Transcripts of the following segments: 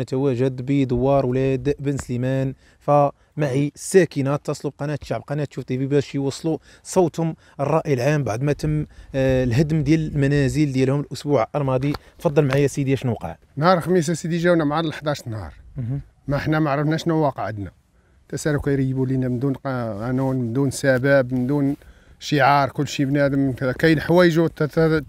نتواجد بدوار ولاد بن سليمان فمعي الساكنه اتصلوا بقناه الشعب قناه شوف في باش يوصلوا صوتهم الراي العام بعد ما تم آه، الهدم ديال المنازل ديالهم الاسبوع الماضي تفضل معايا سيدي شنو وقع نهار الخميس سيدي جاونا مع 11 نهار ما حنا ما عرفناش شنو واقع عندنا تساركوا يريبوا لينا من دون قانون من دون سبب من دون شعار كل شيء بنادم كاين حوايج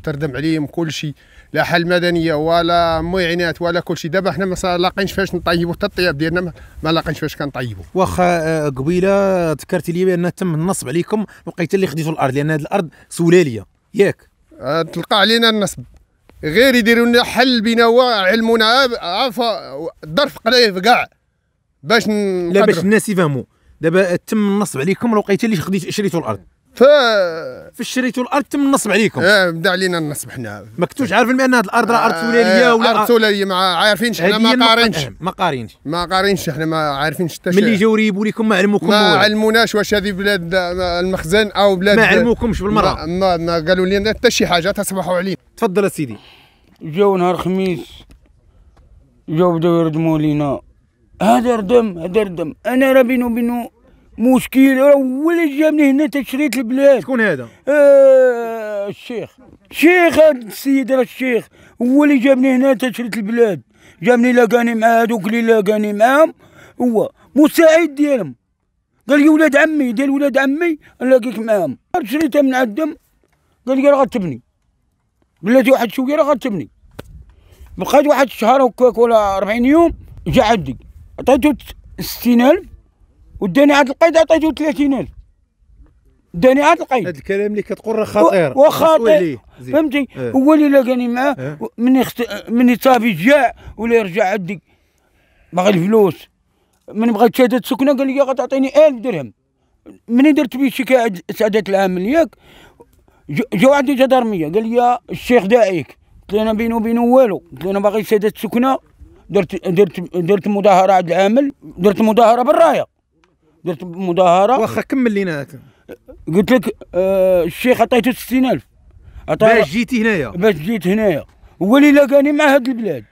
تردم عليهم كل شيء لا حل مدنيه ولا معينات ولا كل شيء دابا حنا ما لاقينش فاش نطيبوا حتى الطياب ديالنا ما لاقينش فاش كنطيبوا واخا آه، قبيله ذكرتي لي بان تم النصب عليكم وقيت اللي خديتوا الارض لان هذه الارض سلاليه ياك آه، تلقى علينا النصب غير يديروا لنا حل بنا علمونا عفا الظرف قريب كاع باش لا باش الناس يفهموا دابا تم النصب عليكم لقيتي اللي خديت شريتوا الارض ف فاش شريتوا الارض تم النصب عليكم اه بدا علينا النصب حنا ما كنتوش عارفين بان هذه الارض راه ارض سولاليه إيه، ولا ارض سولاليه ما عارفينش حنا ما قارينش إيه، ما قارينش ما قارينش حنا ما عارفينش حتى شي ملي جاو ريبوا لكم ما علموكم ما علموناش واش هذه بلاد المخزن او بلاد ما علموكمش بالمره ما, ما قالوا لنا حتى شي حاجه تصبحوا علينا تفضل اسيدي جاو نهار خميس جاو بداو يردموا لينا هذا ردم هذا ردم انا راه بينو بينو مشكل ولا جا من هنا تشريت البلاد شكون هذا؟ آه الشيخ الشيخ هذا السيد راه الشيخ هو اللي جا من هنا تشريت البلاد جا مني لاقاني مع هذوك اللي لاقاني معاهم هو مساعد ديالهم قال لي ولاد عمي ديال ولاد عمي نلاقيك معاهم شريتها من عندهم قال لي راه غتبني بلاتي واحد شويه راه غتبني بقيت واحد الشهر هكاك ولا 40 يوم جا عندي عطيتو 60000 وداني عاد القيد عطيتو 30000 داني عاد القيد هذا الكلام اللي كتقول راه خطير وخطير فهمتي اه. هو اللي لاقاني معاه اه. مني خت... مني صافي جاع ولا يرجع عندي باغي الفلوس من بغيت شهاده سكنه قال لي غتعطيني 1000 درهم مني درت به شكايه سعادة العام ياك جا واحد جدرميه قال لي الشيخ داعيك قلت له انا بيني وبينه والو قلت له انا باغي شهاده سكنه درت درت درت مظاهره عند العامل درت مظاهره بالرايه درت مظاهره واخا كمل لينا قلت لك آه الشيخ عطيته 60000 باش جيتي هنايا باش جيت هنايا هو اللي لقاني مع هاد البلاد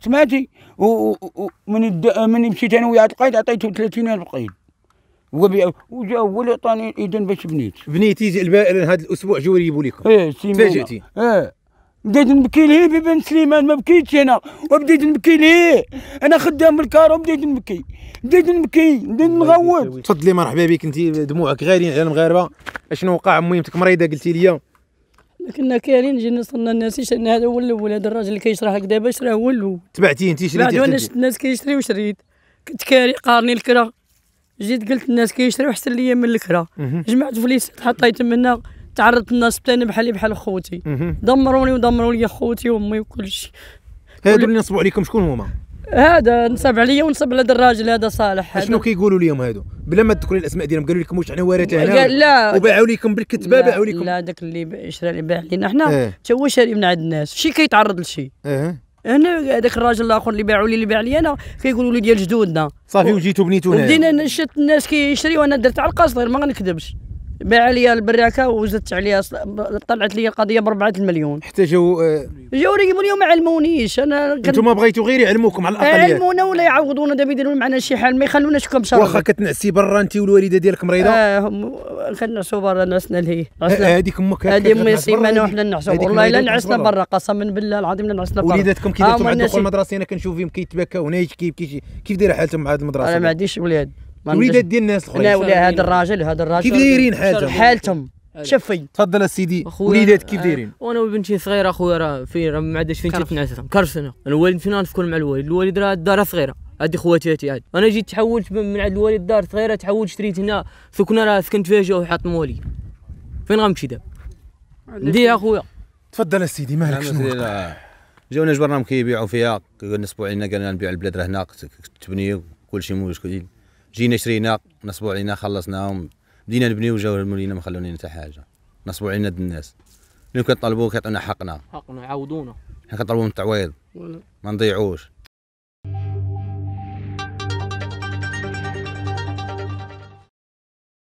سمعتي ومن من مشيت انا وياه القايد عطيته 30000 قايد قيد وجا هو اللي عطاني الاذن باش بنيت بنيتي هذا الاسبوع جوا يبوا لكم إيه، تفاجئتي اه بديت نبكي ليه ببن سليمان ما بكيتش انا وبديت نبكي ليه انا خدام بالكار وبديت نبكي بديت نبكي بديت نغوت تفضلي مرحبا بك انت دموعك غاليين على المغاربه اشنو وقع ميمتك مريضه قلتي لي كنا كاينين جينا وصلنا الناس شان هذا هو الاول هذا الراجل اللي كيشرح هكذا دابا شراه هو الاول تبعتيه انت شريتي بعد وانا شفت الناس كيشري وشريت كنت كاري قارني الكره جيت قلت الناس كيشريو احسن ليا من الكره جمعت فليس حطيت منها هنا تعرضت الناس بتاني بحالي بحال خوتي دمروني ودمروا لي خوتي وامي وكل شيء هادو اللي نصبوا عليكم شكون هما هذا نصب عليا ونصب على الراجل هذا صالح هذا شنو كيقولوا ليهم هادو بلا ما تذكروا الاسماء ديالهم قالوا لكم واش حنا ورثه هنا لا وباعوا لكم بالكتبه باعوا لكم لا داك اللي شرا اللي باع لينا حنا حتى إيه. هو شاري من عند الناس شي كيتعرض لشي اه هنا هذاك الراجل الاخر اللي باعوا لي اللي باع لي انا كيقولوا لي ديال جدودنا صافي وجيتو بنيتو هنا بدينا نشت الناس كيشريو انا درت على القصد ما غنكذبش باع لي البراكه وزدت عليها طلعت لي القضيه بربعه المليون حتى جو جو لي ما علمونيش انا كان... انتم بغيتوا غير يعلموكم على الاقل يعلمونا ولا يعوضونا دابا يديروا معنا شي حال ما يخلوناش كم شهر واخا كتنعسي برا انت والوالده ديالك مريضه اه هم... كنعسوا برا نعسنا لهي آه، هذيك امك هذه امي سيمانه وحنا نعسوا والله الا نعسنا برا قسما بالله العظيم لا نعسنا برا وليداتكم كي دخلوا آه، مع الدخول المدرسه انا كنشوف فيهم كيتباكاو هنا كيف دايره حالتهم مع هذه المدرسه انا ما عنديش ولاد الوليدات ديال الناس الاخرين ولا هذا الراجل هذا الراجل كيف دايرين حالتهم حالتهم شفي تفضل سيدي وليدات كيف آه، دايرين وانا وبنتي صغيره اخويا راه فين راه ما عادش فين تتنعس كرسنا الوالد فينا نفكر مع الوالد الوالد راه الدار صغيره هادي خواتاتي هاد انا جيت تحولت من عند الوالد دار صغيره تحولت شريت هنا سكنه راه سكنت فيها جا وحط مولي فين غنمشي دابا نديها اخويا تفضل سيدي مالك نعم، شنو جاونا جبرنا مكيبيعوا فيها قلنا علينا قالنا نبيعوا البلاد راه هنا تبني كل شيء موجود جينا شرينا نصبوا علينا خلصناهم بدينا نبنيو جاو المولينا ما خلونا حتى حاجه نصبوا علينا الناس اللي كنطلبوا كيعطونا حقنا حقنا عاودونا حنا كنطلبوا من التعويض ما نضيعوش